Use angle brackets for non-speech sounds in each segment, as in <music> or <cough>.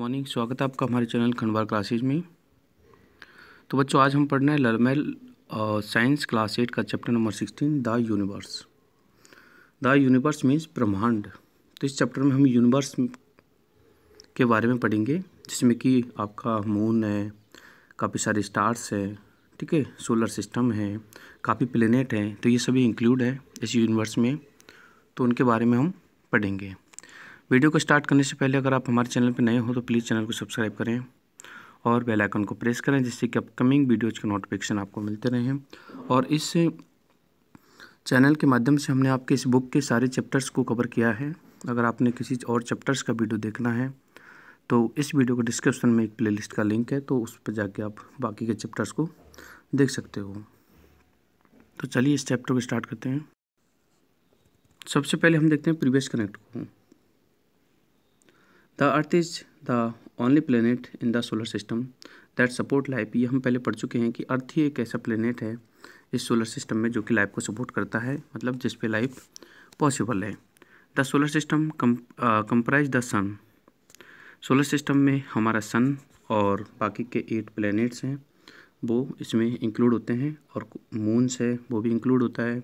Morning स्वागत है आपका हमारे चैनल खंडवार क्लासेज में तो बच्चों आज हम पढ़ रहे हैं ललमेल साइंस क्लास एट का chapter number sixteen the universe the universe means ब्रह्मांड तो इस चैप्टर में हम यूनिवर्स के बारे में पढ़ेंगे जिसमें कि आपका मून है काफ़ी सारे स्टार्स हैं ठीक है सोलर सिस्टम है काफ़ी प्लेनेट हैं तो ये सभी इंक्लूड है इस यूनिवर्स में तो उनके बारे में हम पढ़ेंगे वीडियो को स्टार्ट करने से पहले अगर आप हमारे चैनल पर नए हो तो प्लीज़ चैनल को सब्सक्राइब करें और बेल आइकन को प्रेस करें जिससे कि अपकमिंग वीडियोज़ के नोटिफिकेशन आपको मिलते रहें और इस चैनल के माध्यम से हमने आपके इस बुक के सारे चैप्टर्स को कवर किया है अगर आपने किसी और चैप्टर्स का वीडियो देखना है तो इस वीडियो के डिस्क्रिप्शन में एक प्लेलिस्ट का लिंक है तो उस पर जाके आप बाकी के चैप्टर्स को देख सकते हो तो चलिए इस चैप्टर को स्टार्ट करते हैं सबसे पहले हम देखते हैं प्रीवियस कनेक्ट को the earth is the only planet in the solar system that support life ये हम पहले पढ़ चुके हैं कि अर्थ ही एक ऐसा प्लेनेट है इस सोलर सिस्टम में जो कि लाइफ को सपोर्ट करता है मतलब जिस पे लाइफ पॉसिबल है the solar system comprise the sun solar system में हमारा सन और बाकी के एट प्लैनेट्स हैं वो इसमें इंक्लूड होते हैं और मून्स है वो भी इंक्लूड होता है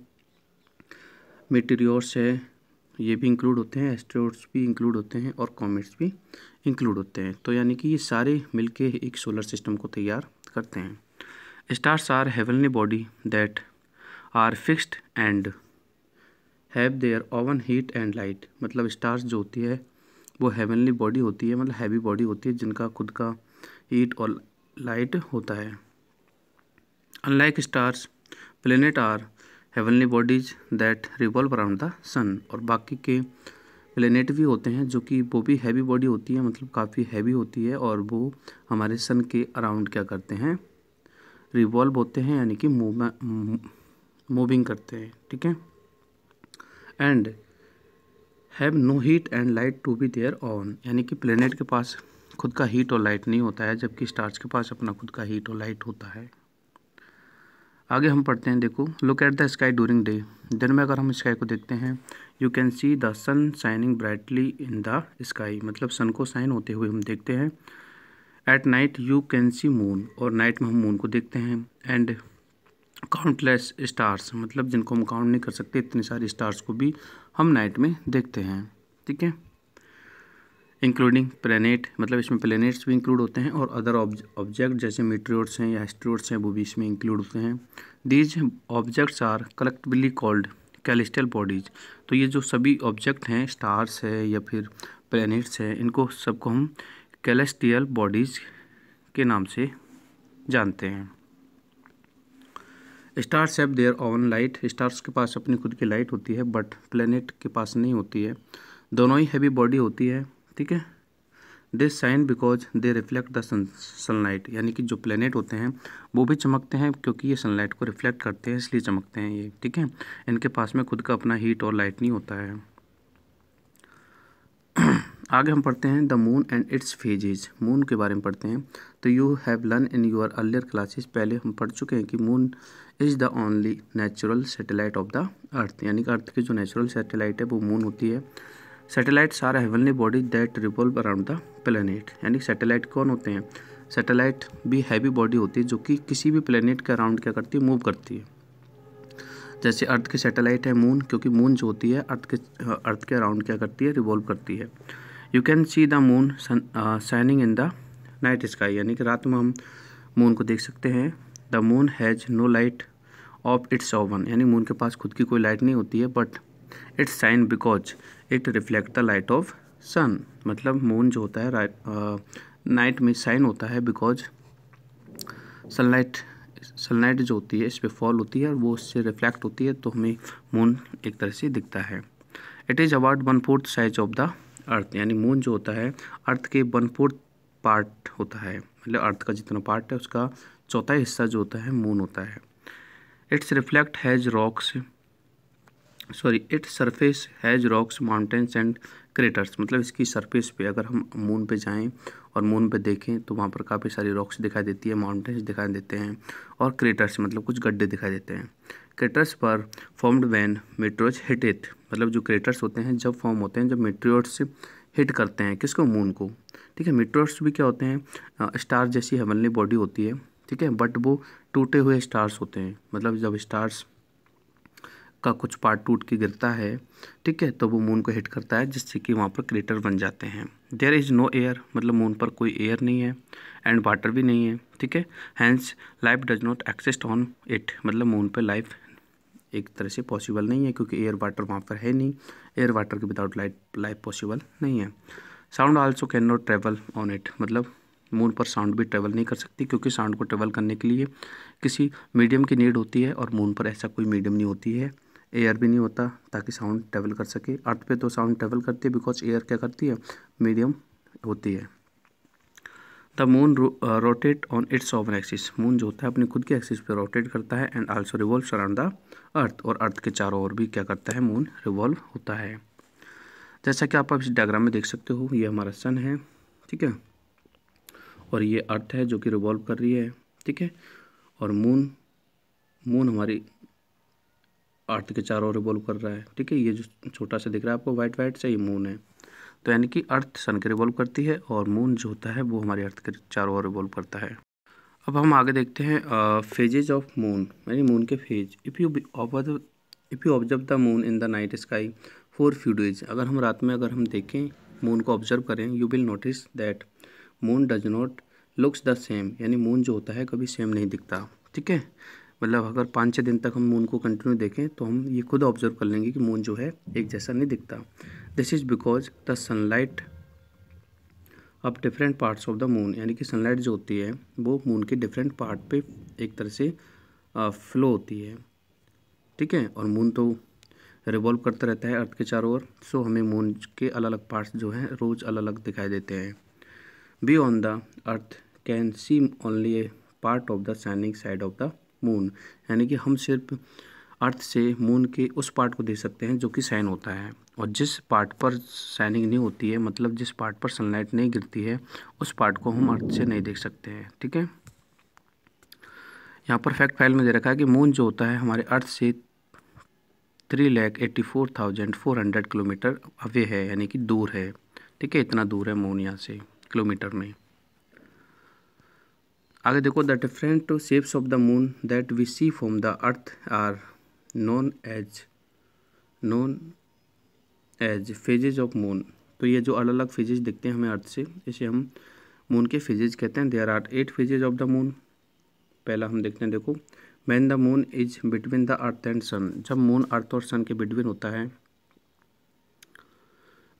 मेटेरियोर्स है ये भी इंक्लूड होते हैं एस्ट्रोड्स भी इंक्लूड होते हैं और कॉमेट्स भी इंक्लूड होते हैं तो यानी कि ये सारे मिलके एक सोलर सिस्टम को तैयार करते हैं stars are heavenly body that are fixed and have their own heat and light मतलब स्टार्स जो होती है वो हेवनली बॉडी होती है मतलब हैवी बॉडी होती है जिनका खुद का हीट और लाइट होता है unlike stars planet are heavenly bodies that revolve around the sun और बाकी के प्लेनेट भी होते हैं जो कि वो भी हैवी बॉडी होती है मतलब काफ़ी हैवी होती है और वो हमारे सन के अराउंड क्या करते हैं रिवॉल्व होते हैं यानी कि मूविंग करते हैं ठीक है and have no heat and light to be there on यानी कि प्लेनेट के पास खुद का हीट और लाइट नहीं होता है जबकि स्टार्स के पास अपना खुद का हीट और लाइट होता है आगे हम पढ़ते हैं देखो look at the sky during day दिन में अगर हम स्काई को देखते हैं you can see the sun shining brightly in the sky मतलब सन को शाइन होते हुए हम देखते हैं at night you can see moon और नाइट में हम मून को देखते हैं एंड काउंटलेस स्टार्स मतलब जिनको हम काउंट नहीं कर सकते इतने सारे स्टार्स को भी हम नाइट में देखते हैं ठीक है इंक्लूडिंग प्लेनेट मतलब इसमें प्लेनेट्स भी इंक्लूड होते हैं और अदर ऑब्जेक्ट जैसे मेट्रियोड्स हैं या एस्ट्रोड्स हैं वो भी इसमें इंक्लूड होते हैं these objects are collectively called celestial bodies तो ये जो सभी ऑब्जेक्ट हैं स्टार्स है या फिर प्लैनेट्स हैं इनको सबको हम कैलेस्टियल बॉडीज़ के नाम से जानते हैं stars have their own light stars के पास अपनी खुद की लाइट होती है बट प्लेनेट के पास नहीं होती है दोनों ही हैवी बॉडी होती है ठीक है they shine because they reflect the sun sunlight यानी कि जो प्लेनेट होते हैं वो भी चमकते हैं क्योंकि ये सनलाइट को रिफ्लेक्ट करते हैं इसलिए चमकते हैं ये ठीक है इनके पास में खुद का अपना हीट और लाइट नहीं होता है <clears throat> आगे हम पढ़ते हैं the moon and its phases moon के बारे में पढ़ते हैं तो you have learn in your earlier classes पहले हम पढ़ चुके हैं कि moon is the only natural satellite of the earth यानी कि अर्थ की जो नेचुरल सेटेलाइट है वो मून होती है satellites are heavenly body that revolve around the planet यानी सैटेलाइट कौन होते हैं सैटेलाइट भी हैवी बॉडी होती है जो कि किसी भी प्लानट के अराउंड क्या करती है मूव करती है जैसे अर्थ के सैटेलाइट है मून क्योंकि मून जो होती है अर्थ के अर्थ के अराउंड क्या करती है रिवॉल्व करती है you can see the moon shining in the night sky यानी कि रात में हम मून को देख सकते हैं the moon has no light of its own यानी मून के पास खुद की कोई लाइट नहीं होती है but it's shine because it reflect the light of sun मतलब मून जो होता है नाइट uh, में शाइन होता है बिकॉज सनलाइट सनलाइट जो होती है इस पर फॉल होती है और वो उससे रिफ्लेक्ट होती है तो हमें मून एक तरह से दिखता है it is about one fourth size of the earth यानी मून जो होता है अर्थ के वन फोर्थ पार्ट होता है मतलब अर्थ का जितना पार्ट है उसका चौथा हिस्सा जो होता है मून होता है it's reflect has rocks sorry it surface has rocks mountains and craters मतलब इसकी सरफेस पे अगर हम मून पे जाएं और मून पे देखें तो वहाँ पर काफ़ी सारी रॉक्स दिखाई देती है माउंटेंस दिखाई देते हैं और क्रेटर्स मतलब कुछ गड्ढे दिखाई देते हैं क्रेटर्स पर formed when meteors hit it मतलब जो क्रेटर्स होते हैं जब फॉर्म होते हैं जब मेट्रोट्स हिट करते हैं किसको मून को ठीक है मेट्रोट्स भी क्या होते हैं स्टार जैसी हेवनली बॉडी होती है ठीक है बट वो टूटे हुए स्टार्स होते हैं मतलब जब स्टार्स का कुछ पार्ट टूट के गिरता है ठीक है तो वो मून को हिट करता है जिससे कि वहाँ पर क्रेटर बन जाते हैं देयर इज़ नो एयर मतलब मून पर कोई एयर नहीं है एंड वाटर भी नहीं है ठीक है hence life does not exist on it मतलब मून पर लाइफ एक तरह से पॉसिबल नहीं है क्योंकि एयर वाटर वहाँ पर है नहीं एयर वाटर के विदाउट लाइट लाइफ पॉसिबल नहीं है sound also can not travel on it मतलब मून पर साउंड भी ट्रेवल नहीं कर सकती क्योंकि साउंड को ट्रेवल करने के लिए किसी मीडियम की नीड होती है और मून पर ऐसा कोई मीडियम नहीं होती है एयर भी नहीं होता ताकि साउंड ट्रेवल कर सके अर्थ पे तो साउंड ट्रेवल करती है बिकॉज एयर क्या करती है मीडियम होती है the moon rotate on its own axis moon जो होता है अपनी खुद के एक्सिस पे रोटेट करता है and also revolve around the earth और अर्थ के चारों ओर भी क्या करता है मून रिवॉल्व होता है जैसा कि आप इस डायग्राम में देख सकते हो ये हमारा सन है ठीक है और ये अर्थ है जो कि रिवॉल्व कर रही है ठीक है और मून मून हमारी अर्थ के चारों ओर रिवॉल्व कर रहा है ठीक है ये जो छोटा सा दिख रहा है आपको वाइट वाइट से ये मून है तो यानी कि अर्थ सन के रिवॉल्व करती है और मून जो होता है वो हमारे अर्थ के चारों ओर रिवॉल्व करता है अब हम आगे देखते हैं फेजेज ऑफ मून यानी मून के phase if you if you observe the moon in the night sky for few days अगर हम रात में अगर हम देखें मून को ऑब्जर्व करें you will notice that moon does not looks the same यानी मून जो होता है कभी सेम नहीं दिखता ठीक है मतलब अगर पाँच छः दिन तक हम मून को कंटिन्यू देखें तो हम ये खुद ऑब्जर्व कर लेंगे कि मून जो है एक जैसा नहीं दिखता this is because the sunlight अब different parts of the moon यानी कि सनलाइट जो होती है वो मून के डिफरेंट पार्ट पे एक तरह से फ्लो होती है ठीक है और मून तो रिवॉल्व करता रहता है अर्थ के चारों ओर सो हमें मून के अलग अलग पार्ट्स जो हैं रोज़ अलग अलग दिखाई देते हैं we on the earth can see only a part of the shining side of the moon यानी कि हम सिर्फ अर्थ से मून के उस पार्ट को देख सकते हैं जो कि साइन होता है और जिस पार्ट पर साइनिंग नहीं होती है मतलब जिस पार्ट पर सनलाइट नहीं गिरती है उस पार्ट को हम अर्थ से नहीं देख सकते हैं ठीक है यहाँ पर फैक्ट फाइल में दे रखा है कि मून जो होता है हमारे अर्थ से three lakh eighty four thousand four hundred kilometre away है यानी कि दूर है ठीक है इतना दूर है मून यहाँ से किलोमीटर में आगे देखो the different shapes of the moon that we see from the earth are known as known as phases of moon तो ये जो अलग अलग फेजेज दिखते हैं हमें अर्थ से इसे हम मून के फेजेज कहते हैं there are eight phases of the moon पहला हम देखते हैं देखो man the moon is between the earth and sun जब मून अर्थ और सन के बिटवीन होता है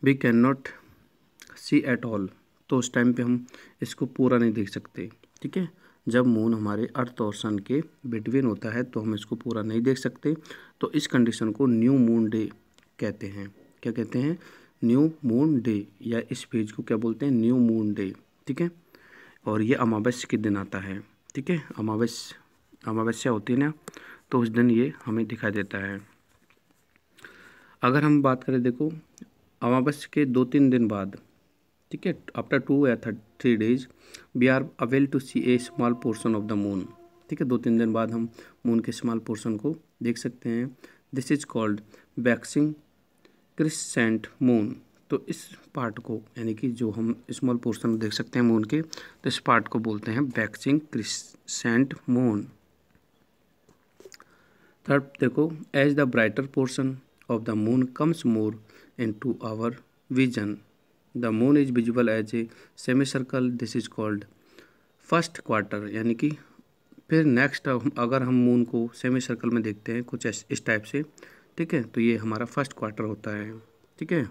we can not see at all तो उस टाइम पे हम इसको पूरा नहीं देख सकते ठीक है जब मून हमारे अर्थ और सन के बिटवीन होता है तो हम इसको पूरा नहीं देख सकते तो इस कंडीशन को न्यू मून डे कहते हैं क्या कहते हैं न्यू मून डे या इस फेज को क्या बोलते हैं न्यू मून डे ठीक है और ये अमावस्या के दिन आता है ठीक है अमावस्या अमावस्या होती है ना तो उस दिन ये हमें दिखाई देता है अगर हम बात करें देखो अमावस्या के दो तीन दिन बाद ठीक है आफ्टर टू या three days we are able to see a small portion of the moon ठीक है दो तीन दिन बाद हम मून के स्मॉल पोर्सन को देख सकते हैं this is called waxing crescent moon तो इस पार्ट को यानी कि जो हम स्मॉल पोर्सन देख सकते हैं मून के तो इस पार्ट को बोलते हैं वैक्सिंग क्रिसेंट मून थर्ड देखो as the brighter portion of the moon comes more into our vision the moon is visible as a semicircle this is called first quarter यानी कि फिर next अगर हम moon को semi circle में देखते हैं कुछ इस टाइप से ठीक है तो ये हमारा फर्स्ट क्वार्टर होता है ठीक है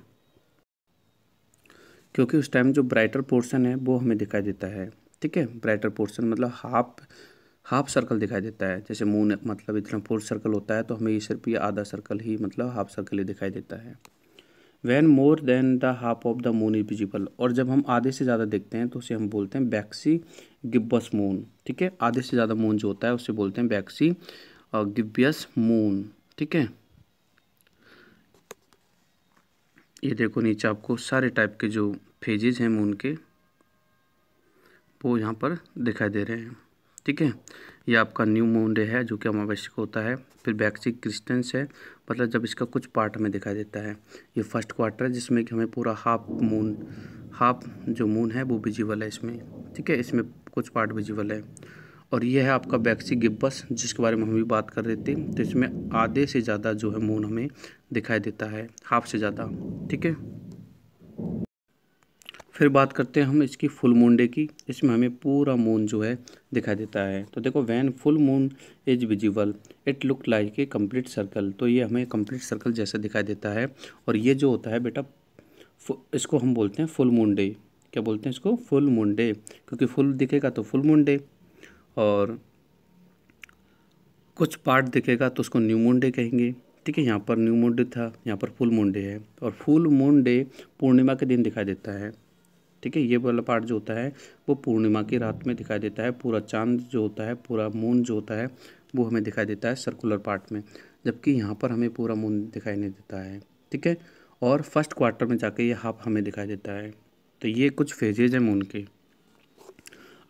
क्योंकि उस टाइम जो ब्राइटर पोर्शन है वो हमें दिखाई देता है ठीक है ब्राइटर पोर्शन मतलब हाफ हाफ सर्कल दिखाई देता है जैसे मून मतलब इतना फोर्थ सर्कल होता है तो हमें ये सिर्फ ये आधा सर्कल ही मतलब हाफ सर्कल ही दिखाई देता है when more than the half of the moon is visible और जब हम आधे से ज़्यादा देखते हैं तो उसे हम बोलते हैं बैक्सी गिब्बस मून ठीक है आधे से ज़्यादा मून जो होता है उसे बोलते हैं बैक्सी गिब्बियस मून ठीक है ये देखो नीचे आपको सारे टाइप के जो फेजेज हैं मून के वो यहाँ पर दिखाई दे रहे हैं ठीक है ये आपका न्यू मून डे है जो कि अमावस्या को होता है फिर बैक्सिक क्रिस्टेंस है मतलब जब इसका कुछ पार्ट हमें दिखाई देता है ये फर्स्ट क्वार्टर है जिसमें कि हमें पूरा हाफ मून हाफ जो मून है वो विजिबल है इसमें ठीक है इसमें कुछ पार्ट विजिबल है और ये है आपका बैक्सी गिब्बस जिसके बारे में हम भी बात कर रहे थे तो इसमें आधे से ज़्यादा जो है मून हमें दिखाई देता है हाफ से ज़्यादा ठीक है फिर बात करते हैं हम इसकी फुल मून डे की इसमें हमें पूरा मून जो है दिखाई देता है तो देखो when full moon is visible it look like a complete circle तो ये हमें कंप्लीट सर्कल जैसा दिखाई देता है और ये जो होता है बेटा इसको हम बोलते हैं फुल मून डे क्या बोलते हैं इसको फुल मून डे क्योंकि फुल दिखेगा तो फुल मून डे और कुछ पार्ट दिखेगा तो उसको न्यू मून डे कहेंगे ठीक है यहाँ पर न्यू मून डे था यहाँ पर फुल मून डे है और फुल मून डे पूर्णिमा के दिन दिखाई देता है ठीक है ये वाला पार्ट जो होता है वो पूर्णिमा की रात में दिखाई देता है पूरा चांद जो होता है पूरा मून जो होता है वो हमें दिखाई देता है सर्कुलर पार्ट में जबकि यहाँ पर हमें पूरा मून दिखाई नहीं देता है ठीक है और फर्स्ट क्वार्टर में जाके ये हाफ हमें दिखाई देता है तो ये कुछ फेजेज हैं मून के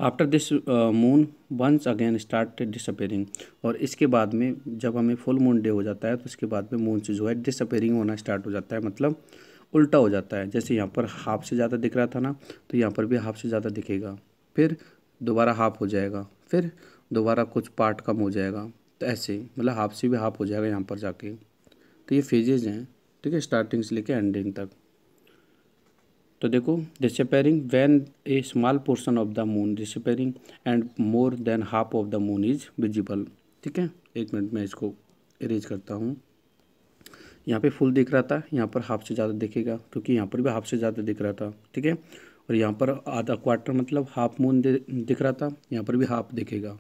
after this moon once again start disappearing और इसके बाद में जब हमें फुल मून डे हो जाता है तो इसके बाद में मून से जो है डिसअपेयरिंग होना स्टार्ट हो जाता है मतलब उल्टा हो जाता है जैसे यहाँ पर हाफ से ज़्यादा दिख रहा था ना तो यहाँ पर भी हाफ से ज़्यादा दिखेगा फिर दोबारा हाफ हो जाएगा फिर दोबारा कुछ पार्ट कम हो जाएगा तो ऐसे मतलब हाफ से भी हाफ हो जाएगा यहाँ पर जाके तो ये फेजेज हैं ठीक है स्टार्टिंग से लेके एंडिंग तक तो देखो disappearing when a small portion of the moon disappearing and more than half of the moon is visible ठीक है एक मिनट में इसको इरेज करता हूँ यहाँ पे फुल दिख रहा था यहाँ पर हाफ से ज़्यादा दिखेगा क्योंकि यहाँ पर भी हाफ से ज़्यादा दिख रहा था ठीक है और यहाँ पर आधा क्वार्टर मतलब हाफ मून दिख रहा था यहाँ पर भी हाफ दिखेगा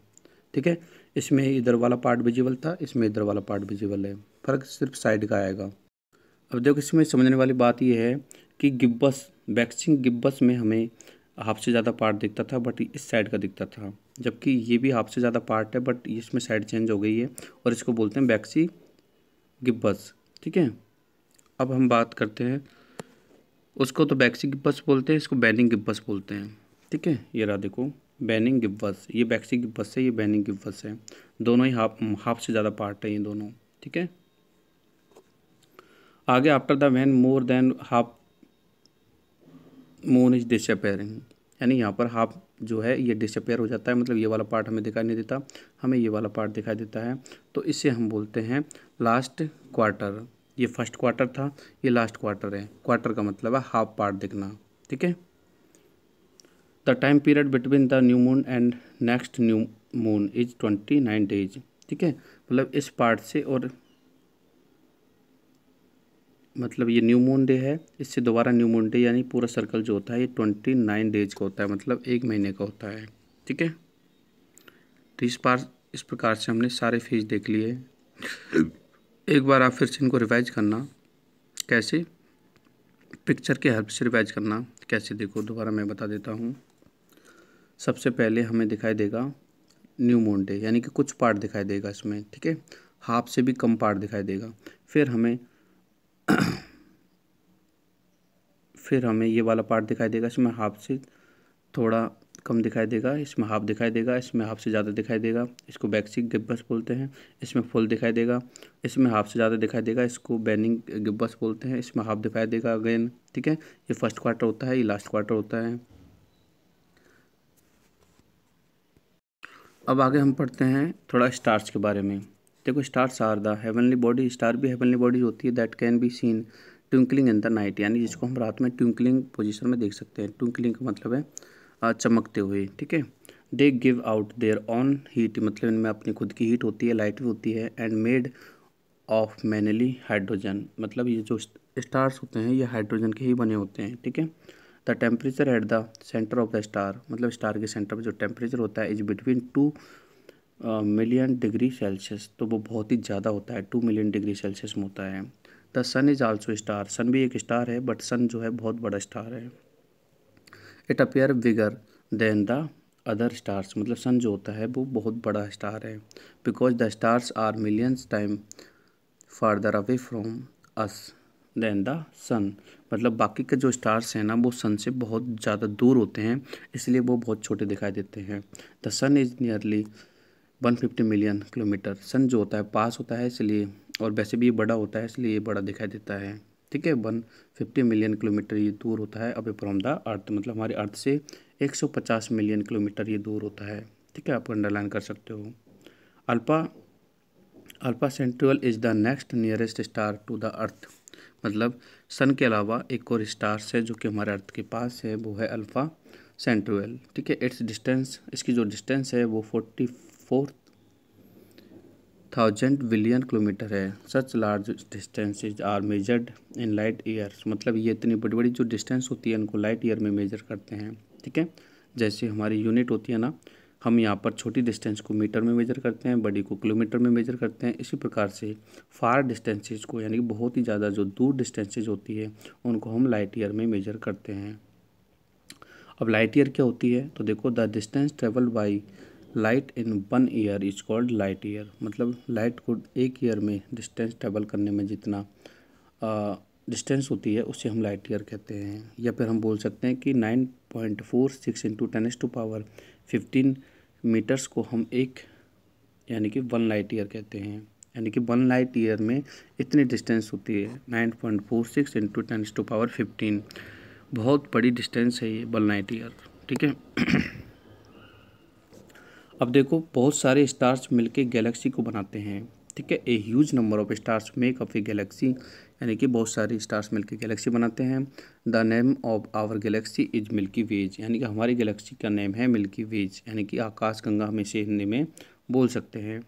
ठीक है इसमें इधर वाला पार्ट विजिबल था इसमें इधर वाला पार्ट विजिबल है फ़र्क सिर्फ साइड का आएगा अब देखो इसमें समझने वाली बात यह है कि गिब्बस वैक्सिंग गिब्बस में हमें हाफ से ज़्यादा पार्ट दिखता था बट इस साइड का दिखता था जबकि ये भी हाफ से ज़्यादा पार्ट है बट इसमें साइड चेंज हो गई है और इसको बोलते हैं बैक्सी गिब्बस ठीक है अब हम बात करते हैं उसको तो बैक्सी गिब्बस बोलते हैं इसको बैनिंग गिब्बस बोलते हैं ठीक है ये रहा देखो बैनिंग गिब्बस ये बैक्सी गिब्बस है ये बैनिंग गिब्बस है दोनों ही हाफ हाफ से ज़्यादा पार्ट है ये दोनों ठीक है आगे after the when more than half moon is disappearing यानी यहाँ पर हाफ जो है ये डिसअपेयर हो जाता है मतलब ये वाला पार्ट हमें दिखाई नहीं देता हमें ये वाला पार्ट दिखाई देता है तो इसे हम बोलते हैं लास्ट क्वार्टर ये फर्स्ट क्वार्टर था ये लास्ट क्वार्टर है क्वार्टर का मतलब है हाफ पार्ट देखना ठीक है the time period between the new moon and next new moon is twenty nine days ठीक है मतलब इस पार्ट से और मतलब ये न्यू मून डे है इससे दोबारा न्यू मून डे यानी पूरा सर्कल जो होता है ये ट्वेंटी नाइन डेज का होता है मतलब एक महीने का होता है ठीक है तो इस पार इस प्रकार से हमने सारे फेज देख लिए एक बार आप फिर से इनको रिवाइज करना कैसे पिक्चर के हेल्प से रिवाइज करना कैसे देखो दोबारा मैं बता देता हूँ सबसे पहले हमें दिखाई देगा न्यू मोन्टे यानी कि कुछ पार्ट दिखाई देगा इसमें ठीक है हाफ से भी कम पार्ट दिखाई देगा फिर हमें <coughs> फिर हमें ये वाला पार्ट दिखाई देगा इसमें हाफ से थोड़ा कम दिखाई देगा इसमें हाफ दिखाई देगा इसमें हाफ से ज़्यादा दिखाई देगा इसको बैक्सिक गिब्बस बोलते हैं इसमें फुल दिखाई देगा इसमें हाफ से ज़्यादा दिखाई देगा इसको बैनिंग गिब्बस बोलते हैं इसमें हाफ दिखाई देगा अगेन ठीक है ये फर्स्ट क्वार्टर होता है ये लास्ट क्वार्टर होता है अब आगे हम पढ़ते हैं थोड़ा स्टार्स के बारे में देखो stars are the heavenly body star भी हेवनली बॉडी होती है that can be seen twinkling in the night यानी जिसको हम रात में ट्विंकलिंग पोजीशन में देख सकते हैं ट्विंकलिंग का मतलब है चमकते हुए ठीक है they give out their own heat मतलब इनमें अपनी खुद की हीट होती है लाइट भी होती है and made of mainly hydrogen मतलब ये जो स्टार्स होते हैं ये हाइड्रोजन के ही बने होते हैं ठीक है the temperature at the centre of the star मतलब स्टार के सेंटर पर जो टेम्परेचर होता है is between two million degree Celsius तो वो बहुत ही ज़्यादा होता है टू मिलियन डिग्री सेल्सियस में होता है the sun is also star sun भी एक स्टार है बट सन जो है बहुत बड़ा स्टार है it appear bigger than the other stars मतलब सन जो होता है वो बहुत बड़ा स्टार है because the stars are millions time farther away from us than the sun मतलब बाकी के जो स्टार्स हैं ना वो सन से बहुत ज़्यादा दूर होते हैं इसलिए वो बहुत छोटे दिखाई देते हैं the sun is nearly one fifty million kilometre sun जो होता है पास होता है इसलिए और वैसे भी ये बड़ा होता है इसलिए ये बड़ा दिखाई देता है ठीक है वन फिफ्टी मिलियन किलोमीटर ये दूर होता है अवे फ्रॉम द अर्थ मतलब हमारे अर्थ से एक सौ पचास मिलियन किलोमीटर ये दूर होता है ठीक है आप अंडरलाइन कर सकते हो Alpha Alpha Centauri is the next nearest star to the earth मतलब सन के अलावा एक और स्टार है जो कि हमारे अर्थ के पास है वो है अल्फ़ा सेंट्रल ठीक है इट्स डिस्टेंस इसकी जो डिस्टेंस है वो forty four thousand billion kilometre है such large distances are measured in light years मतलब ये इतनी बड़ी बड़ी जो डिस्टेंस होती है उनको लाइट ईयर में मेजर करते हैं ठीक है जैसे हमारी यूनिट होती है ना हम यहाँ पर छोटी डिस्टेंस को मीटर में मेजर करते हैं बड़ी को किलोमीटर में मेजर करते हैं इसी प्रकार से फार डिस्टेंसेज को यानी कि बहुत ही ज़्यादा जो दूर डिस्टेंसेज होती है उनको हम लाइट ईयर में मेजर करते हैं अब लाइट ईयर क्या होती है तो देखो the distance travelled by light in one year is called light year मतलब लाइट को एक ईयर में डिस्टेंस ट्रेवल करने में जितना डिस्टेंस होती है उसे हम लाइट ईयर कहते हैं या फिर हम बोल सकते हैं कि nine point four six into ten to power fifteen metres को हम एक यानी कि वन लाइट ईयर कहते हैं यानी कि वन लाइट ईयर में इतनी डिस्टेंस होती है nine point four six into ten to power fifteen बहुत बड़ी डिस्टेंस है ये वन लाइट ईयर ठीक है अब देखो बहुत सारे स्टार्स मिलके गैलेक्सी को बनाते हैं ठीक है a huge number of stars make of a galaxy यानी कि बहुत सारे स्टार्स मिलके गैलेक्सी बनाते हैं the name of our galaxy is Milky Way यानी कि हमारी गैलेक्सी का नेम है मिल्की वेज यानी कि आकाश गंगा हमें से हिंदी में बोल सकते हैं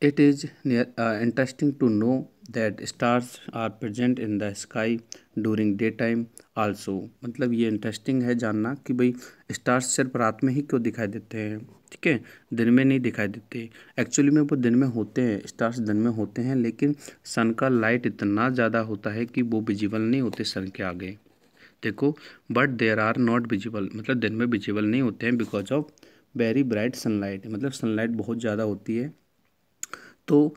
It is near, uh, interesting to know that stars are present in the sky during daytime also मतलब ये interesting है जानना कि भाई stars सिर्फ रात में ही क्यों दिखाई देते हैं ठीक है दिन में नहीं दिखाई देते एक्चुअली में वो दिन में होते हैं स्टार्स दिन में होते हैं लेकिन सन का लाइट इतना ज़्यादा होता है कि वो विजिबल नहीं होते सन के आगे देखो but there are not visible मतलब दिन में विजिबल नहीं होते हैं because of very bright sunlight मतलब सनलाइट बहुत ज़्यादा होती है तो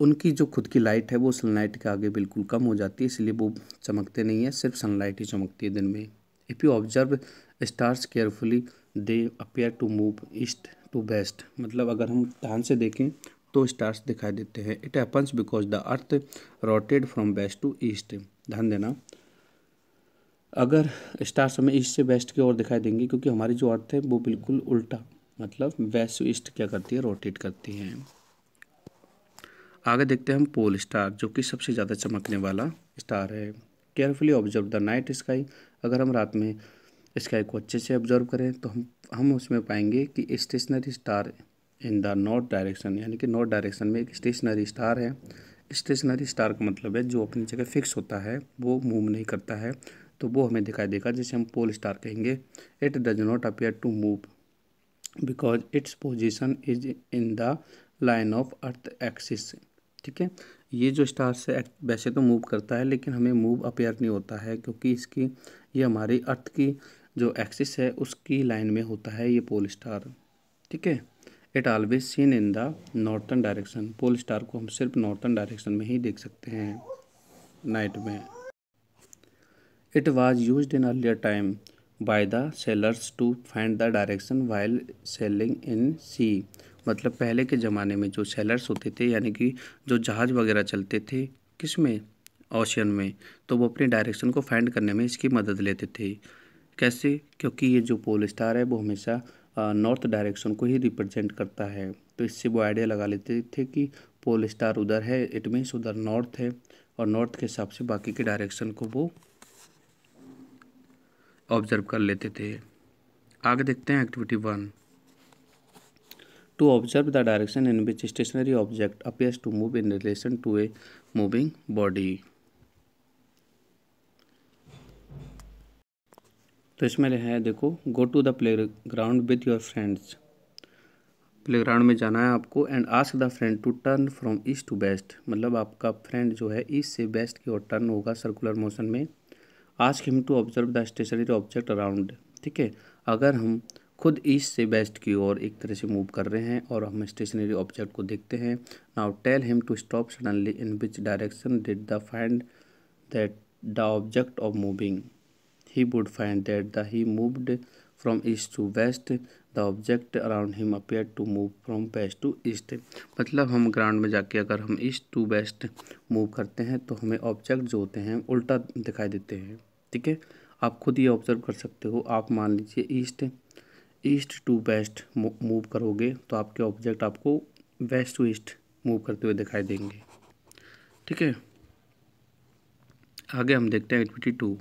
उनकी जो खुद की लाइट है वो सनलाइट के आगे बिल्कुल कम हो जाती है इसलिए वो चमकते नहीं है सिर्फ सनलाइट ही चमकती है दिन में if you observe stars carefully they appear to move east to west मतलब अगर हम ध्यान से देखें तो स्टार्स दिखाई देते हैं it happens because the earth rotated from west to east ध्यान देना अगर स्टार्स हमें ईस्ट से वेस्ट की ओर दिखाई देंगे क्योंकि हमारी जो अर्थ है वो बिल्कुल उल्टा मतलब वेस्ट ईस्ट क्या करती है रोटेट करती है आगे देखते हैं हम पोल स्टार जो कि सबसे ज़्यादा चमकने वाला स्टार है carefully observe the night sky अगर हम रात में स्काई को अच्छे से ऑब्जर्व करें तो हम हम उसमें पाएंगे कि stationary star in the north direction यानी कि नॉर्थ डायरेक्शन में एक स्टेशनरी स्टार है स्टेशनरी स्टार का मतलब है जो अपनी जगह फिक्स होता है वो मूव नहीं करता है तो वो हमें दिखाई देगा जिसे हम पोल स्टार कहेंगे it does not appear to move because its position is in the line of earth axis ठीक है ये जो स्टार्स है वैसे तो मूव करता है लेकिन हमें मूव अपेयर नहीं होता है क्योंकि इसकी ये हमारी अर्थ की जो एक्सिस है उसकी लाइन में होता है ये पोल स्टार ठीक है it always seen in the northern direction pole star को हम सिर्फ नॉर्थन डायरेक्शन में ही देख सकते हैं नाइट में it was use in earlier time by the sailors to find the direction while sailing in sea मतलब पहले के ज़माने में जो सेलर्स होते थे यानी कि जो जहाज़ वगैरह चलते थे किस में ओशियन में तो वो अपने डायरेक्शन को फाइंड करने में इसकी मदद लेते थे कैसे क्योंकि ये जो पोल स्टार है वो हमेशा नॉर्थ डायरेक्शन को ही रिप्रेजेंट करता है तो इससे वो आइडिया लगा लेते थे कि पोल स्टार उधर है इट मीन्स उधर नॉर्थ है और नॉर्थ के हिसाब से बाकी के डायरेक्शन को वो ऑब्जर्व कर लेते थे आगे देखते हैं activity one to observe the direction in which stationary object appears to move in relation to a moving body तो इसमें है देखो go to the playground with your friends playground में जाना है आपको and ask the friend to turn from east to west मतलब आपका फ्रेंड जो है ईस्ट से वेस्ट की ओर टर्न होगा सर्कुलर मोशन में ask him to observe the stationary object around ठीक है अगर हम खुद ईस्ट से वेस्ट की ओर एक तरह से मूव कर रहे हैं और हम स्टेशनरी ऑब्जेक्ट को देखते हैं now tell him to stop suddenly in which direction did the find that the object of moving he would find that the he moved from east to west the object around him appear to move from west to east मतलब हम ground में जाके अगर हम east to west move करते हैं तो हमें ऑब्जेक्ट जो होते हैं उल्टा दिखाई देते हैं ठीक है आप खुद ये ऑब्जर्व कर सकते हो आप मान लीजिए east east to west move करोगे तो आपके ऑब्जेक्ट आपको वेस्ट टू ईस्ट मूव करते हुए दिखाई देंगे ठीक है आगे हम देखते हैं एक्टिविटी टू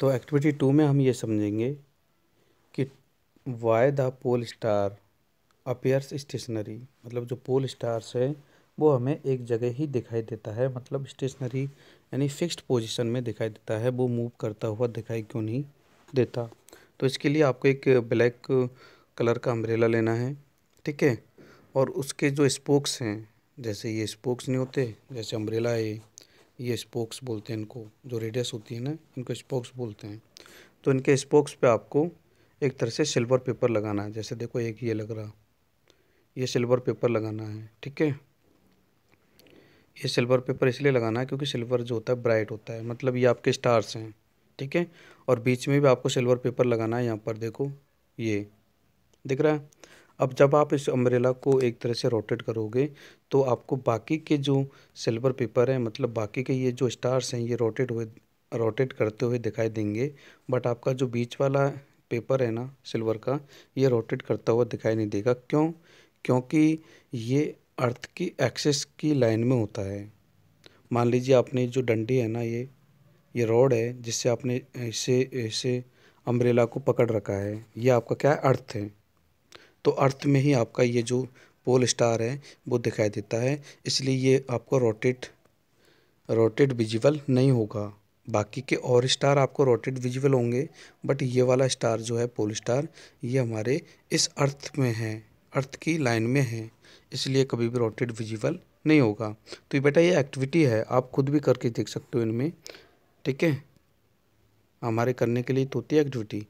तो एक्टिविटी टू में हम ये समझेंगे कि why the pole star appears stationary मतलब जो पोल स्टार्स है वो हमें एक जगह ही दिखाई देता है मतलब स्टेशनरी यानी फिक्स्ड पोजीशन में दिखाई देता है वो मूव करता हुआ दिखाई क्यों नहीं देता तो इसके लिए आपको एक ब्लैक कलर का अम्ब्रेला लेना है ठीक है और उसके जो स्पोक्स हैं जैसे ये स्पोक्स नहीं होते जैसे अम्ब्रेला है ये स्पोक्स बोलते हैं इनको जो रेडियस होती है ना इनको स्पोक्स बोलते हैं तो इनके स्पोक्स पे आपको एक तरह से सिल्वर पेपर लगाना है जैसे देखो एक ये लग रहा ये सिल्वर पेपर लगाना है ठीक है ये सिल्वर पेपर इसलिए लगाना है क्योंकि सिल्वर जो होता है ब्राइट होता है मतलब ये आपके स्टार्स हैं ठीक है और बीच में भी आपको सिल्वर पेपर लगाना है यहाँ पर देखो ये दिख रहा है अब जब आप इस अम्ब्रेला को एक तरह से रोटेट करोगे तो आपको बाकी के जो सिल्वर पेपर हैं मतलब बाकी के ये जो स्टार्स हैं ये रोटेट हुए रोटेट करते हुए दिखाई देंगे बट आपका जो बीच वाला पेपर है ना सिल्वर का ये रोटेट करता हुआ दिखाई नहीं देगा क्यों क्योंकि ये अर्थ की एक्सेस की लाइन में होता है मान लीजिए आपने जो डंडी है ना ये ये रॉड है जिससे आपने इसे इसे अम्ब्रेला को पकड़ रखा है ये आपका क्या है अर्थ है तो अर्थ में ही आपका ये जो पोल स्टार है वो दिखाई देता है इसलिए ये आपको रोटेट रोटेट विजिबल नहीं होगा बाकी के और स्टार आपको रोटेट विजिबल होंगे बट ये वाला स्टार जो है पोल स्टार ये हमारे इस अर्थ में है अर्थ की लाइन में है इसलिए कभी भी रोटेट विजिबल नहीं होगा तो ये बेटा ये एक्टिविटी है आप खुद भी करके देख सकते हो इनमें ठीक है हमारे करने के लिए तो होती है एक्टिविटी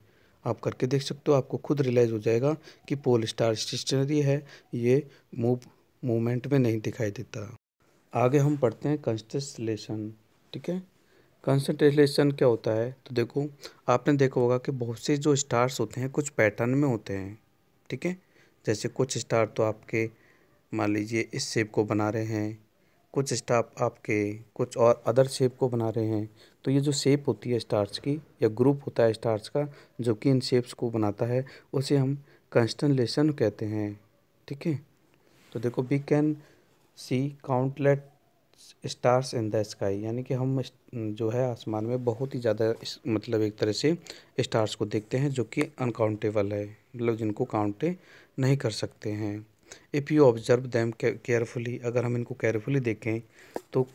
आप करके देख सकते हो आपको खुद रियलाइज़ हो जाएगा कि पोल स्टार स्टेशनरी है ये मूव मूवमेंट में नहीं दिखाई देता आगे हम पढ़ते हैं कंस्टेलेशन ठीक है कंस्टेलेशन क्या होता है तो देखो आपने देखा होगा कि बहुत से जो स्टार्स होते हैं कुछ पैटर्न में होते हैं ठीक है जैसे कुछ स्टार तो आपके मान लीजिए इस शेप को बना रहे हैं कुछ स्टाफ आपके कुछ और अदर शेप को बना रहे हैं तो ये जो शेप होती है स्टार्स की या ग्रुप होता है स्टार्स का जो कि इन शेप्स को बनाता है उसे हम कंस्टनलेशन कहते हैं ठीक है तो देखो we can see countless stars in the sky यानी कि हम जो है आसमान में बहुत ही ज़्यादा मतलब एक तरह से स्टार्स को देखते हैं जो कि अनकाउंटेबल है मतलब जिनको काउंटे नहीं कर सकते हैं if you observe them carefully अगर हम इनको केयरफुली देखें तो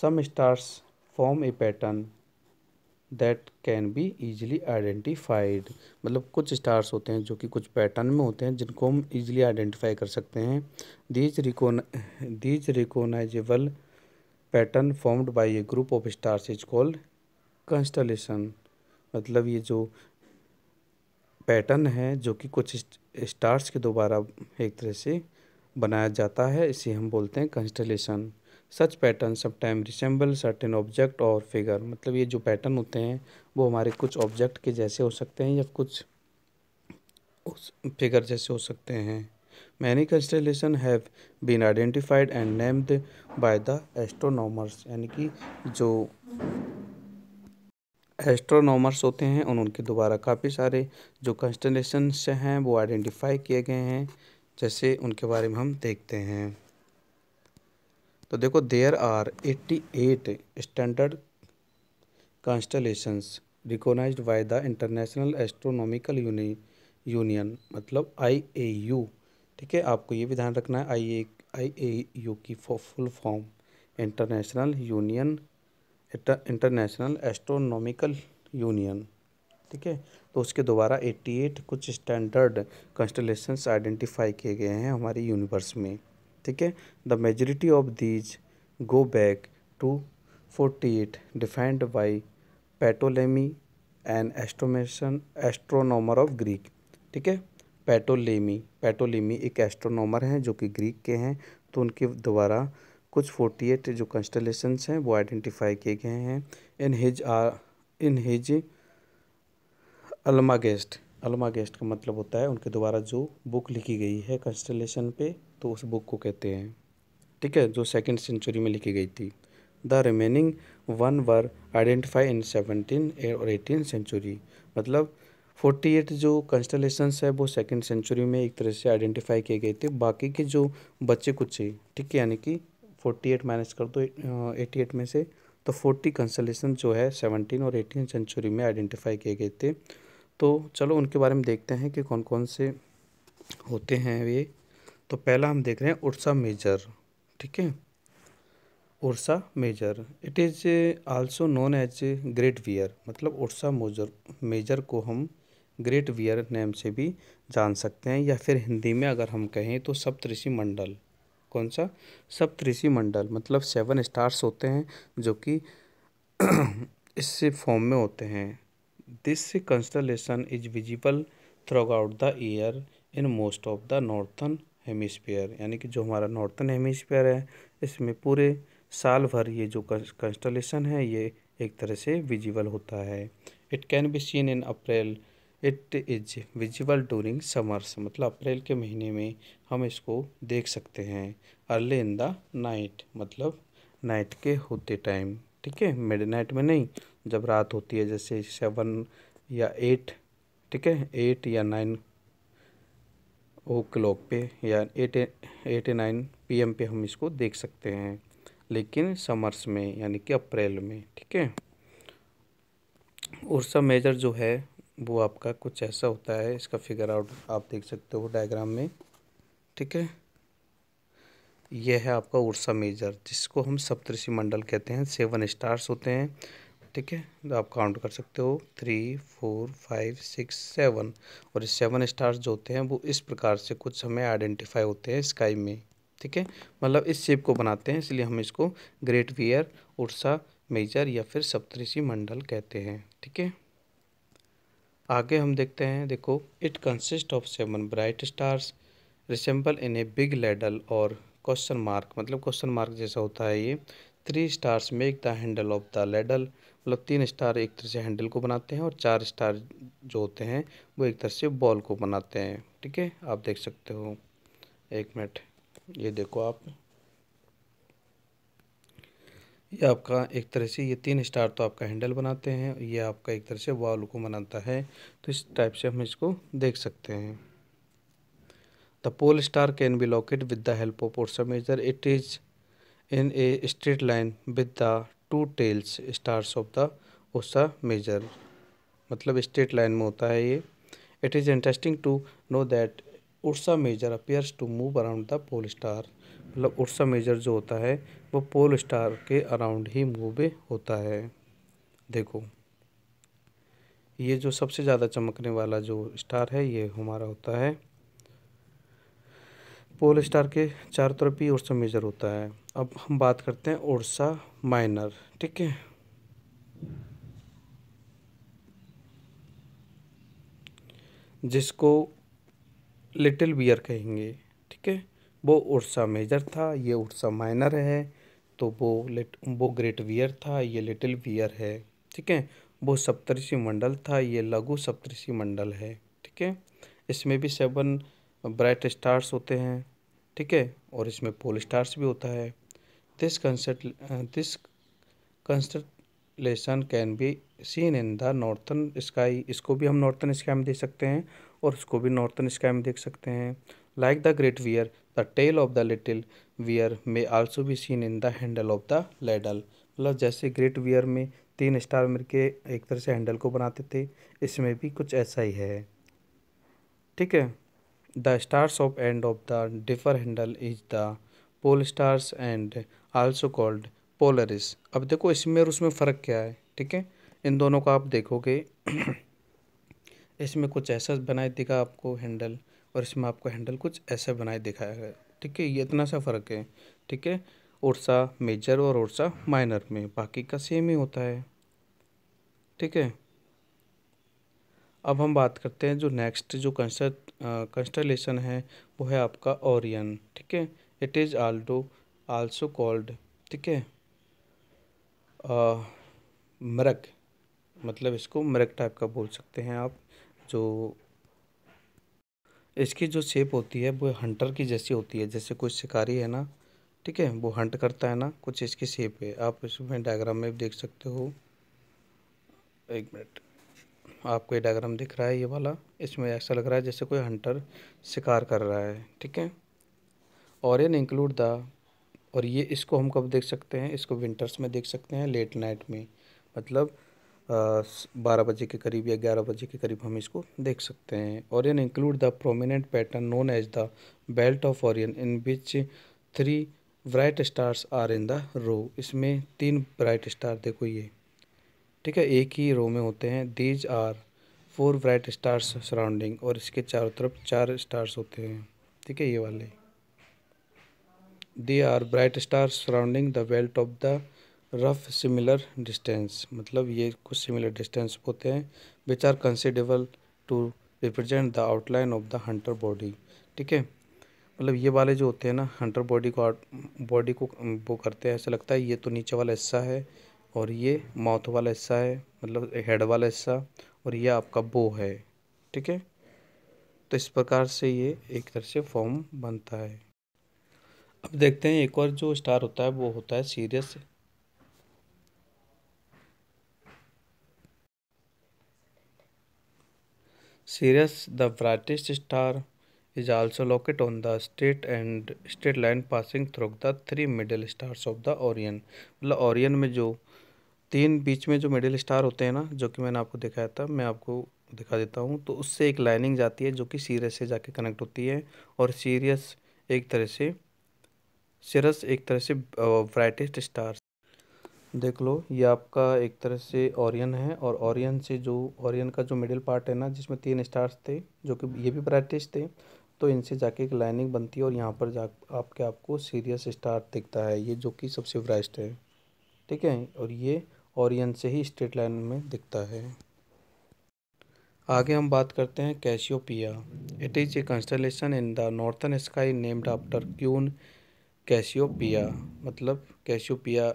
some stars form a pattern that can be easily identified मतलब कुछ स्टार्स होते हैं जो कि कुछ पैटर्न में होते हैं जिनको हम ईजिली आइडेंटिफाई कर सकते हैं these recon these recognisable pattern formed by a group of stars is called constellation मतलब ये जो पैटर्न है जो कि कुछ स्टार्स के दोबारा एक तरह से बनाया जाता है इसे हम बोलते हैं constellation such pattern some time resemble certain object और फिगर मतलब ये जो पैटर्न होते हैं वो हमारे कुछ ऑब्जेक्ट के जैसे हो सकते हैं या कुछ उस फिगर जैसे हो सकते हैं many constellation have been identified and named by the astronomers यानी कि जो एस्ट्रोनॉमर्स होते हैं और उनके द्वारा काफ़ी सारे जो कंस्टलेशन हैं वो आइडेंटिफाई किए गए हैं जैसे उनके बारे में हम देखते हैं तो देखो there are 88 standard constellations recognise by the International Astronomical Union मतलब आईएयू ठीक है आपको ये भी ध्यान रखना है आई आई ए यू की full form International Union International Astronomical Union ठीक है तो उसके द्वारा 88 कुछ स्टैंडर्ड कंस्टलेशंस आइडेंटिफाई किए गए हैं हमारी यूनिवर्स में ठीक है the majority of these go back to 48 defined by Ptolemy and एस्ट्रोमेशन एस्ट्रोनॉमर ऑफ ग्रीक ठीक है पैटोलेमी पैटोलेमी एक एस्ट्रोनॉमर हैं जो कि ग्रीक के हैं तो उनके द्वारा कुछ 48 जो कंस्टलेशंस हैं वो आइडेंटिफाई किए गए हैं in his in his Almagest Almagest का मतलब होता है उनके द्वारा जो बुक लिखी गई है कंस्टलेशन पे तो उस बुक को कहते हैं ठीक है जो सेकेंड सेंचुरी में लिखी गई थी the remaining one were identify in seventeen और एटीन सेंचुरी मतलब फोर्टी एट जो कंस्टलेशंस है वो सेकेंड सेंचुरी में एक तरह से आइडेंटिफाई किए गए थे बाकी के जो बचे कुछ ठीक है यानी कि फोर्टी एट माइनस कर दो एटी एट में से तो फोर्टी कंसलेशन जो है सेवनटीन और एटीन सेंचुरी में आइडेंटिफाई किए गए थे तो चलो उनके बारे में देखते हैं कि कौन कौन से होते हैं ये तो पहला हम देख रहे हैं उर्सा मेजर ठीक है Ursa Major it is also known as great bear मतलब उर्सा मोजर मेजर को हम ग्रेट वियर नेम से भी जान सकते हैं या फिर हिंदी में अगर हम कहें तो सप्तऋषि मंडल कौन सा सप्तऋषि मंडल मतलब सेवन स्टार्स होते हैं जो कि <clears throat> इस फॉर्म में होते हैं this constellation is visible throughout the year in most of the northern hemisphere यानी कि जो हमारा नॉर्थन हेमिस्फीयर है इसमें पूरे साल भर ये जो कंस्टलेशन है ये एक तरह से विजिबल होता है it can be seen in April it is visible during summers मतलब अप्रैल के महीने में हम इसको देख सकते हैं अर्ली इन द नाइट मतलब नाइट के होते टाइम ठीक है मिड नाइट में नहीं जब रात होती है जैसे सेवन या एट ठीक है एट या नाइन ओ क्लॉक पे या at eight nine P M पे हम इसको देख सकते हैं लेकिन समर्स में यानी कि अप्रैल में ठीक है और सब मेजर जो है वो आपका कुछ ऐसा होता है इसका फिगर आउट आप देख सकते हो डायग्राम में ठीक है यह है आपका उर्सा मेजर जिसको हम सप्तऋषि मंडल कहते हैं सेवन स्टार्स होते हैं ठीक है तो आप काउंट कर सकते हो three four five six seven और इस सेवन स्टार्स जो होते हैं वो इस प्रकार से कुछ हमें आइडेंटिफाई होते हैं स्काई में ठीक है मतलब इस शेप को बनाते हैं इसलिए हम इसको ग्रेट वियर उर्सा मेजर या फिर सप्तऋषि मंडल कहते हैं ठीक है आगे हम देखते हैं देखो it consist of seven bright stars resemble in a big ladle और क्वेश्चन मार्क मतलब क्वेश्चन मार्क जैसा होता है ये three stars make the handle of the ladle मतलब तीन स्टार एक तरह से हैंडल को बनाते हैं और चार स्टार जो होते हैं वो एक तरह से बॉल को बनाते हैं ठीक है आप देख सकते हो एक मिनट ये देखो आप ये आपका एक तरह से ये तीन स्टार तो आपका हैंडल बनाते हैं ये आपका एक तरह से वॉल को बनाता है तो इस टाइप से हम इसको देख सकते हैं the pole star can be locate with the help of Ursa Major it is in a straight line with the two tails stars of the Ursa Major मतलब स्ट्रेट लाइन में होता है ये it is interesting to know that Ursa Major appears to move around the pole star मतलब Ursa Major जो होता है वो पोल स्टार के अराउंड ही मूव होता है देखो ये जो सबसे ज़्यादा चमकने वाला जो स्टार है ये हमारा होता है पोल स्टार के चार तरफ ही उर्सा मेजर होता है अब हम बात करते हैं उर्सा माइनर ठीक है जिसको लिटिल बियर कहेंगे ठीक है वो उर्सा मेजर था ये उड़सा माइनर है तो वो लिट वो ग्रेट वियर था ये लिटिल वियर है ठीक है वो सप्तऋषि मंडल था ये लघु सप्तऋषि मंडल है ठीक है इसमें भी सेवन ब्राइट स्टार्स होते हैं ठीक है और इसमें पोल स्टार्स भी होता है दिस कंसट this constellation can be seen in the northern sky इसको भी हम नॉर्थन स्काई में देख सकते हैं और उसको भी नॉर्थन स्काई में देख सकते हैं Like the great bear the tail of the little weir may also be seen in the handle of the ladle. मतलब जैसे ग्रेट वियर में तीन स्टार मिल के एक तरह से हैंडल को बनाते थे इसमें भी कुछ ऐसा ही है ठीक है the stars of end of the dipper handle is the pole stars and also called Polaris अब देखो इसमें और उसमें फ़र्क क्या है ठीक है इन दोनों को आप देखोगे <coughs> इसमें कुछ ऐसा बनाए देगा आपको हैंडल और इसमें आपको हैंडल कुछ ऐसे बनाए दिखाया गया ठीक है ये इतना सा फ़र्क है ठीक है ओरसा मेजर और ओरसा माइनर में बाकी का सेम ही होता है ठीक है अब हम बात करते हैं जो नेक्स्ट जो कंस्टर्ट कंस्टलेशन है वो है आपका ओरियन ठीक है इट इज़ आल्डो आल्सो कॉल्ड ठीक है मृग मतलब इसको मृग टाइप का बोल सकते हैं आप जो इसकी जो शेप होती है वो हंटर की जैसी होती है जैसे कोई शिकारी है ना ठीक है वो हंट करता है ना कुछ इसकी शेप है आप इसमें डायग्राम में भी देख सकते हो एक मिनट आपको ये डायग्राम दिख रहा है ये वाला इसमें ऐसा लग रहा है जैसे कोई हंटर शिकार कर रहा है ठीक है और इन इंक्लूड द और ये इसको हम कब देख सकते हैं इसको विंटर्स में देख सकते हैं लेट नाइट में मतलब बारह बजे के करीब या ग्यारह बजे के करीब हम इसको देख सकते हैं Orion include the prominent pattern known as the belt of Orion in which three bright stars are in the row इसमें तीन ब्राइट स्टार देखो ये ठीक है एक ही रो में होते हैं these are four bright stars surrounding और इसके चारों तरफ चार स्टार्स होते हैं ठीक है ये वाले they are bright stars surrounding the belt of the rough similar distance मतलब ये कुछ सिमिलर डिस्टेंस होते हैं which are considerable to represent the outline of the hunter body ठीक है मतलब ये वाले जो होते हैं ना हंटर बॉडी को बॉडी को वो करते हैं ऐसा लगता है ये तो नीचे वाला हिस्सा है और ये माउथ वाला हिस्सा है मतलब हेड वाला हिस्सा और ये आपका बो है ठीक है तो इस प्रकार से ये एक तरह से फॉर्म बनता है अब देखते हैं एक और जो स्टार होता है वो होता है Sirius Sirius, the brightest star, is also located on the straight and straight line passing through the three middle stars of the Orion. मतलब ओरियन में जो तीन बीच में जो मिडिल स्टार होते हैं ना जो कि मैंने आपको दिखाया था मैं आपको दिखा देता हूँ तो उससे एक लाइनिंग जाती है जो कि सीरियस से जाके कनेक्ट होती है और सीरियस एक तरह से सीरस एक तरह से ब्राइटेस्ट स्टार देख लो ये आपका एक तरह से ओरियन है और ऑरियन से जो ऑरियन का जो मिडिल पार्ट है ना जिसमें तीन स्टार्स थे जो कि ये भी ब्राइटिश थे तो इनसे जाके एक लाइनिंग बनती है और यहाँ पर जा आपके आपको सीरियस स्टार दिखता है ये जो कि सबसे ब्राइस्ट है ठीक है और ये ओरियन से ही स्ट्रेट लाइन में दिखता है आगे हम बात करते हैं Cassiopeia it is a constellation in the northern sky named after queen Cassiopeia मतलब कैशियोपिया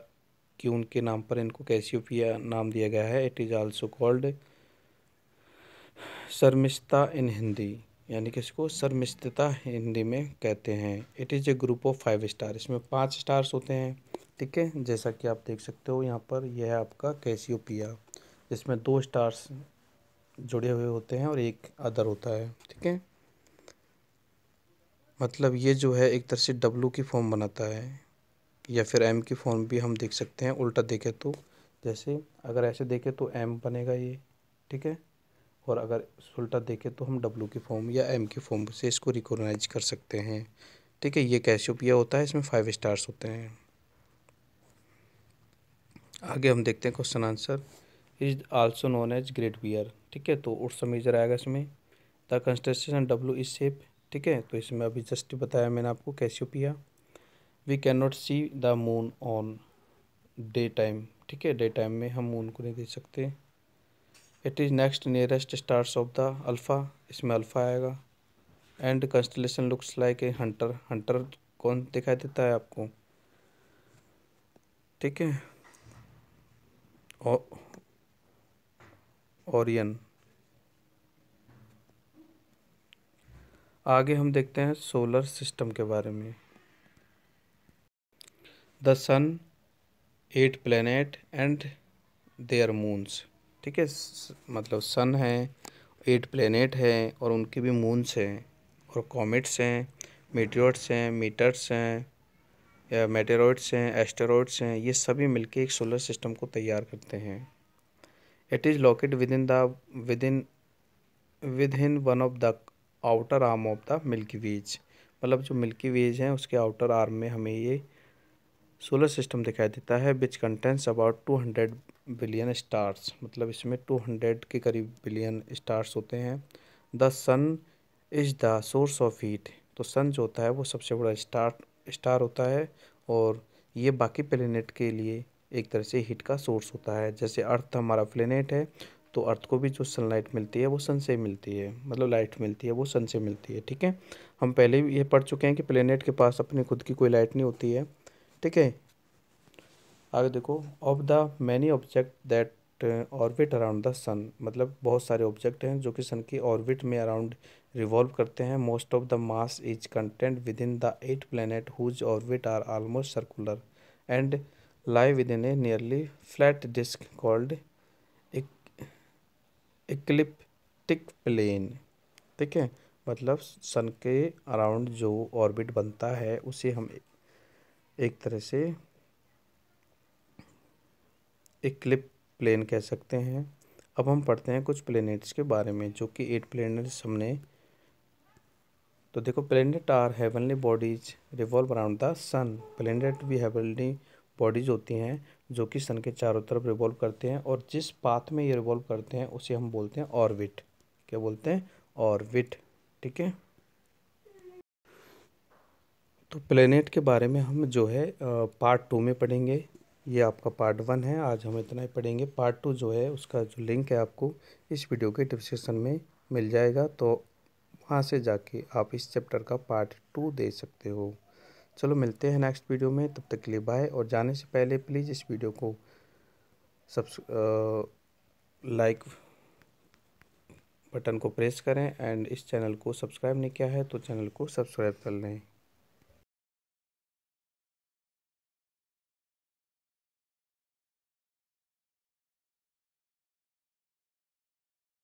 कि उनके नाम पर इनको कैसियोपिया नाम दिया गया है it is also called Sharmishtha in Hindi यानी कि इसको शर्मिश्ता हिंदी में कहते हैं it is a group of five star इसमें पाँच स्टार्स होते हैं ठीक है जैसा कि आप देख सकते हो यहाँ पर यह है आपका कैसियोपिया जिसमें दो स्टार्स जुड़े हुए होते हैं और एक अदर होता है ठीक है मतलब ये जो है एक तरह से डब्लू की फॉर्म बनाता है या फिर एम की फॉर्म भी हम देख सकते हैं उल्टा देखें तो जैसे अगर ऐसे देखें तो एम बनेगा ये ठीक है और अगर उल्टा देखें तो हम डब्लू की फॉर्म या एम की फॉर्म से इसको रिकोगनाइज कर सकते हैं ठीक है ये कैशियोपिया होता है इसमें फाइव स्टार्स होते हैं आगे हम देखते हैं question answer is also known as great bear ठीक है तो उर्सा मेजर आएगा इसमें the constellation W is shape ठीक है तो इसमें अभी जस्ट बताया मैंने आपको Cassiopeia we can not see the moon on day time ठीक है डे टाइम में हम मून को नहीं देख सकते it is next nearest stars of the alpha इसमें अल्फ़ा आएगा and constellation looks like a hunter hunter कौन दिखाई देता है आपको ठीक है ओरियन आगे हम देखते हैं सोलर सिस्टम के बारे में the sun eight planet and their moons ठीक है मतलब सन है एट प्लेनेट हैं और उनके भी मून्स हैं और कॉमेट्स हैं मीटरोड्स हैं मीटर्स हैं या मेटेरोइड्स हैं एस्टेरॉइड्स हैं ये सभी मिलके एक सोलर सिस्टम को तैयार करते हैं it is locate within the within within one of the outer arm of the Milky ways मतलब जो मिल्की वेज हैं उसके आउटर आर्म में हमें ये सोलर सिस्टम दिखाई देता है which contents about two hundred billion stars मतलब इसमें टू हंड्रेड के करीब बिलियन स्टार्स होते हैं the sun is the source of heat तो सन जो होता है वो सबसे बड़ा स्टार स्टार होता है और ये बाकी प्लेनेट के लिए एक तरह से हीट का सोर्स होता है जैसे अर्थ हमारा प्लेनेट है तो अर्थ को भी जो सनलाइट मिलती है वो सन से मिलती है मतलब लाइट मिलती है वो सन से मिलती है ठीक है हम पहले भी ये पढ़ चुके हैं कि प्लेनेट के पास अपनी खुद की कोई लाइट नहीं होती है ठीक है आगे देखो of the many object that orbit around the sun मतलब बहुत सारे ऑब्जेक्ट हैं जो कि सन की ऑर्बिट में अराउंड रिवॉल्व करते हैं most of the mass is content within the eight planet whose orbit are almost circular and lie within a nearly flat disc called ecliptic plane ठीक है मतलब सन के around जो orbit बनता है उसे हम एक तरह से एक क्लिप प्लेन कह सकते हैं अब हम पढ़ते हैं कुछ प्लेनेट्स के बारे में जो कि एट प्लेनेट्स हमने तो देखो planet are heavenly bodies revolve around the sun planet भी हेवनली बॉडीज होती हैं जो कि सन के चारों तरफ रिवॉल्व करते हैं और जिस पाथ में ये रिवॉल्व करते हैं उसे हम बोलते हैं ऑर्बिट क्या बोलते हैं ऑर्बिट ठीक है तो प्लेनेट के बारे में हम जो है पार्ट टू में पढ़ेंगे ये आपका पार्ट वन है आज हम इतना ही पढ़ेंगे पार्ट टू जो है उसका जो लिंक है आपको इस वीडियो के डिस्क्रिप्शन में मिल जाएगा तो वहाँ से जाके आप इस चैप्टर का पार्ट टू दे सकते हो चलो मिलते हैं नेक्स्ट वीडियो में तब तक के लिए बाय और जाने से पहले प्लीज़ इस वीडियो को सब्स लाइक बटन को प्रेस करें एंड इस चैनल को सब्सक्राइब नहीं किया है तो चैनल को सब्सक्राइब कर लें